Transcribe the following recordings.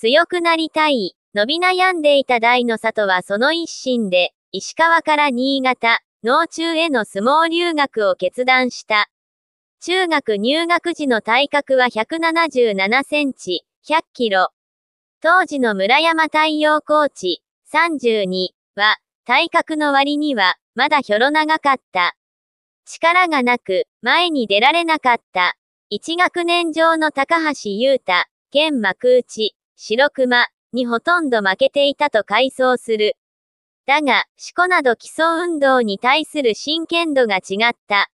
強くなりたい、伸び悩んでいた大の里はその一心で、石川から新潟、農中への相撲留学を決断した。中学入学時の体格は177センチ、100キロ。当時の村山太陽コーチ、32は、体格の割には、まだひょろ長かった。力がなく、前に出られなかった。一学年上の高橋優太、兼幕内、白熊にほとんど負けていたと回想する。だが、四股など基礎運動に対する真剣度が違った。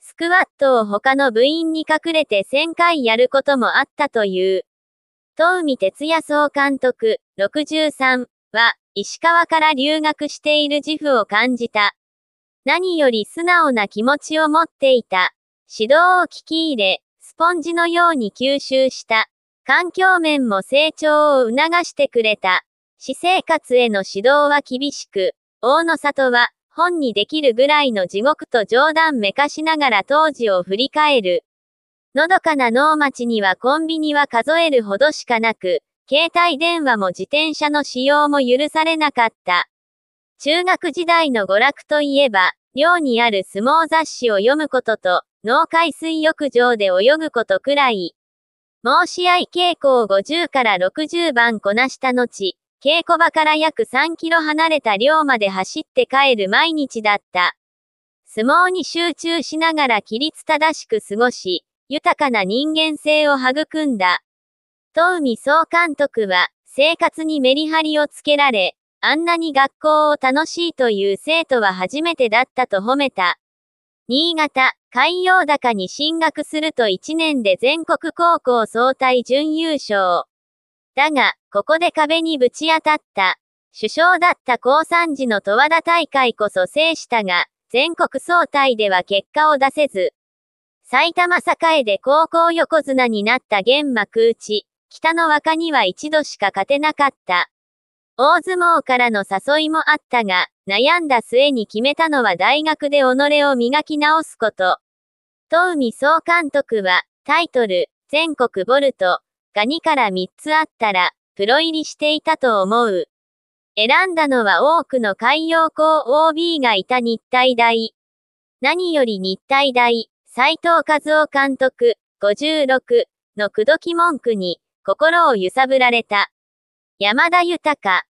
スクワットを他の部員に隠れて1000回やることもあったという。東海哲也総監督63は、石川から留学している自負を感じた。何より素直な気持ちを持っていた。指導を聞き入れ、スポンジのように吸収した。環境面も成長を促してくれた。私生活への指導は厳しく、大野里は、本にできるぐらいの地獄と冗談めかしながら当時を振り返る。のどかな農町にはコンビニは数えるほどしかなく、携帯電話も自転車の使用も許されなかった。中学時代の娯楽といえば、寮にある相撲雑誌を読むことと、農海水浴場で泳ぐことくらい。申し合い稽古を50から60番こなした後、稽古場から約3キロ離れた寮まで走って帰る毎日だった。相撲に集中しながら規律正しく過ごし、豊かな人間性を育んだ。東海総監督は、生活にメリハリをつけられ、あんなに学校を楽しいという生徒は初めてだったと褒めた。新潟、海洋高に進学すると1年で全国高校総体準優勝。だが、ここで壁にぶち当たった。首相だった高三時の十和田大会こそ制したが、全国総体では結果を出せず。埼玉栄で高校横綱になった玄幕内、北の若には一度しか勝てなかった。大相撲からの誘いもあったが、悩んだ末に決めたのは大学で己を磨き直すこと。東海総監督は、タイトル、全国ボルト、が2から3つあったら、プロ入りしていたと思う。選んだのは多くの海洋校 OB がいた日体大。何より日体大、斎藤和夫監督、56の口説き文句に、心を揺さぶられた。山田豊、